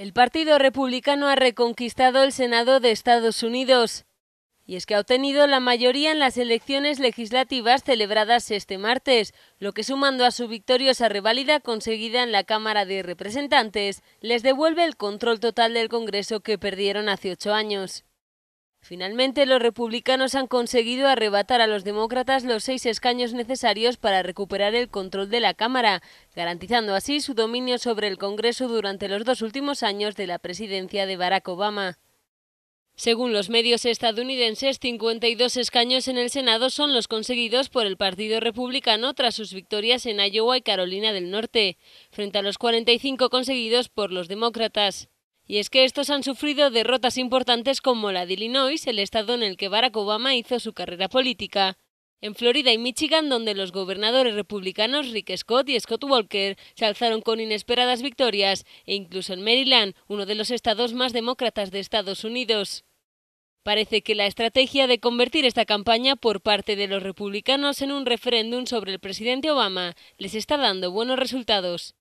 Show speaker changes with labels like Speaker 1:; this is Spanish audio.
Speaker 1: El Partido Republicano ha reconquistado el Senado de Estados Unidos y es que ha obtenido la mayoría en las elecciones legislativas celebradas este martes, lo que sumando a su victoriosa reválida conseguida en la Cámara de Representantes, les devuelve el control total del Congreso que perdieron hace ocho años. Finalmente, los republicanos han conseguido arrebatar a los demócratas los seis escaños necesarios para recuperar el control de la Cámara, garantizando así su dominio sobre el Congreso durante los dos últimos años de la presidencia de Barack Obama. Según los medios estadounidenses, 52 escaños en el Senado son los conseguidos por el Partido Republicano tras sus victorias en Iowa y Carolina del Norte, frente a los 45 conseguidos por los demócratas. Y es que estos han sufrido derrotas importantes como la de Illinois, el estado en el que Barack Obama hizo su carrera política. En Florida y Michigan, donde los gobernadores republicanos Rick Scott y Scott Walker se alzaron con inesperadas victorias, e incluso en Maryland, uno de los estados más demócratas de Estados Unidos. Parece que la estrategia de convertir esta campaña por parte de los republicanos en un referéndum sobre el presidente Obama les está dando buenos resultados.